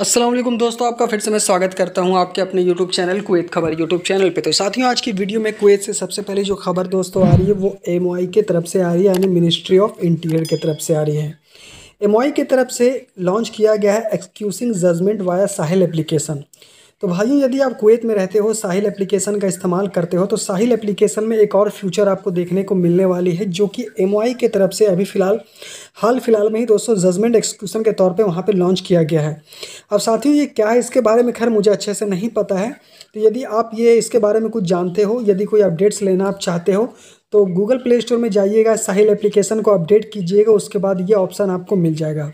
असलम दोस्तों आपका फिर से मैं स्वागत करता हूं आपके अपने यूट्यूब चैनल कुवैत खबर यूट्यूब चैनल पे तो साथियों आज की वीडियो में कुवैत से सबसे पहले जो खबर दोस्तों आ रही है वो एम की तरफ से आ रही है यानी मिनिस्ट्री ऑफ इंटीरियर की तरफ से आ रही है एम की तरफ से लॉन्च किया गया है executing judgement via Sahel application तो भाइयों यदि आप कुवैत में रहते हो साहिल एप्लीकेशन का इस्तेमाल करते हो तो साहिल एप्लीकेशन में एक और फ्यूचर आपको देखने को मिलने वाली है जो कि एम के तरफ से अभी फ़िलहाल हाल फिलहाल में ही दोस्तों जजमेंट एक्सक्यूशन के तौर पे वहाँ पे लॉन्च किया गया है अब साथियों ये क्या है इसके बारे में खैर मुझे अच्छे से नहीं पता है तो यदि आप ये इसके बारे में कुछ जानते हो यदि कोई अपडेट्स लेना आप चाहते हो तो गूगल प्ले स्टोर में जाइएगा साहिल एप्लीकेशन को अपडेट कीजिएगा उसके बाद ये ऑप्शन आपको मिल जाएगा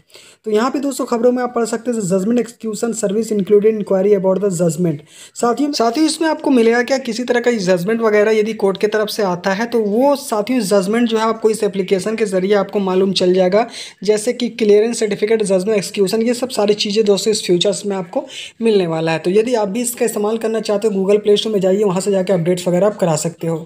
तो यहाँ पे दोस्तों खबरों में आप पढ़ सकते हैं judgement execution service included inquiry about the judgement साथियों साथियों इसमें आपको मिलेगा क्या किसी तरह का जजमेंट वगैरह यदि कोर्ट की तरफ से आता है तो वो साथियों जजमेंट जो है आपको इस एप्लीकेशन के जरिए आपको मालूम चल जाएगा जैसे कि क्लियरेंस सर्टिफिकेट जजमेंट एक्सक्यूशन ये सब सारी चीज़ें दोस्तों इस फ्यूचर्स में आपको मिलने वाला है तो यदि आप भी इसका इस्तेमाल करना चाहते हो गूगल प्ले स्टोर में जाइए वहाँ से जाकर अपडेट्स वगैरह आप करा सकते हो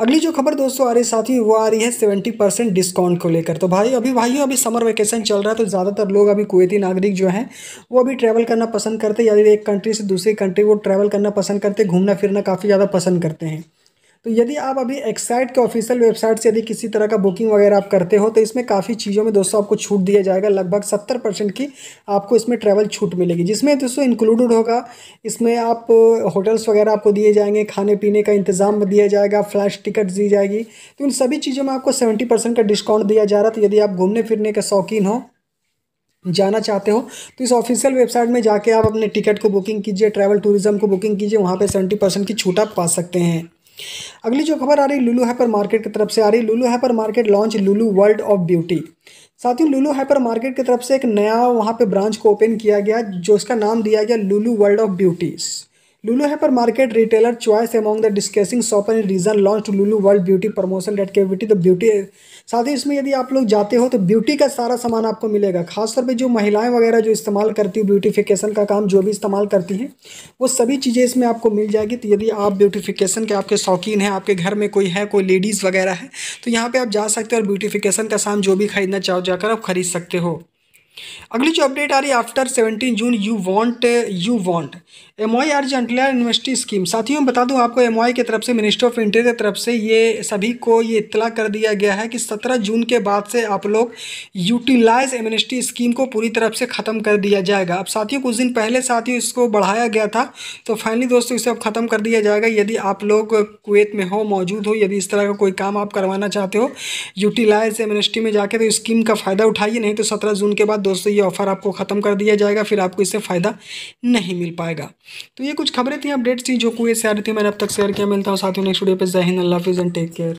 अगली जो खबर दोस्तों आ रही साथ ही वो आ रही है सेवेंटी परसेंट डिस्काउंट को लेकर तो भाई अभी भाइयों अभी समर वैकेशन चल रहा है तो ज़्यादातर लोग अभी कुवैती नागरिक जो हैं वो अभी ट्रैवल करना पसंद करते या एक कंट्री से दूसरी कंट्री वो ट्रैवल करना पसंद करते घूमना फिरना काफ़ी ज़्यादा पसंद करते हैं तो यदि आप अभी एक्साइट के ऑफिशियल वेबसाइट से यदि किसी तरह का बुकिंग वगैरह आप करते हो तो इसमें काफ़ी चीज़ों में दोस्तों आपको छूट दिया जाएगा लगभग सत्तर परसेंट की आपको इसमें ट्रैवल छूट मिलेगी जिसमें दोस्तों इंक्लूडेड होगा इसमें आप होटल्स वगैरह आपको दिए जाएंगे खाने पीने का इंतजाम दिया जाएगा फ्लैश टिकट दी जाएगी तो इन सभी चीज़ों में आपको सेवेंटी का डिस्काउंट दिया जा रहा है तो यदि आप घूमने फिरने का शौकीन हो जाना चाहते हो तो इस ऑफिशियल वेबसाइट में जाके आप अपने टिकट को बुकिंग कीजिए ट्रैवल टूरिज्म को बुकिंग कीजिए वहाँ पे सेवेंटी परसेंट की छूट आप पा सकते हैं अगली जो खबर आ रही लुलू हैपर मार्केट की तरफ से आ रही Lulu hyper market launch Lulu world of beauty साथियों लुलू हैपर मार्केट की तरफ से एक नया वहाँ पे ब्रांच को ओपन किया गया जो इसका नाम दिया गया Lulu world of beauties Lulu market retailer choice among the discussing shop and region launch Lulu world beauty promotion date के केविटी द ब्यूटी साथ ही इसमें यदि आप लोग जाते हो तो ब्यूटी का सारा सामान आपको मिलेगा खासतौर पे जो महिलाएं वगैरह जो इस्तेमाल करती हूँ ब्यूटिफिकेशन का काम जो भी इस्तेमाल करती हैं वो सभी चीज़ें इसमें आपको मिल जाएगी तो यदि आप ब्यूटिफिकेशन के आपके शौकीन हैं आपके घर में कोई है कोई लेडीज़ वगैरह है तो यहाँ पर आप जा सकते हो और ब्यूटिफिकेशन का सामान जो भी खरीदना चाहो जाकर आप खरीद सकते हो अगली जो अपडेट आ रही है after 17 June you want you want M O R university scheme साथियों बता दूं आपको एम आई की तरफ से मिनिस्टर ऑफ इंटीरियर की तरफ से ये सभी को ये इतला कर दिया गया है कि 17 जून के बाद से आप लोग यूटिलाइज एम स्कीम को पूरी तरफ से ख़त्म कर दिया जाएगा अब साथियों कुछ दिन पहले साथियों इसको बढ़ाया गया था तो फाइनली दोस्तों इसे अब ख़त्म कर दिया जाएगा यदि आप लोग कुवैत में हो मौजूद हो यदि इस तरह का कोई काम आप करवाना चाहते हो यूटिलाइज एम में जाकर तो स्कीम का फ़ायदा उठाइए नहीं तो सत्रह जून के बाद दोस्तों ये ऑफ़र आपको ख़त्म कर दिया जाएगा फिर आपको इससे फ़ायदा नहीं मिल पाएगा तो ये कुछ खबरें थी अपडेट्स थी जो कुएँ से आ रही थी मैंने अब तक शेयर किया मिलता हूँ साथियों नेक्स्ट वीडियो पर जहन हिंद एंड टेक केयर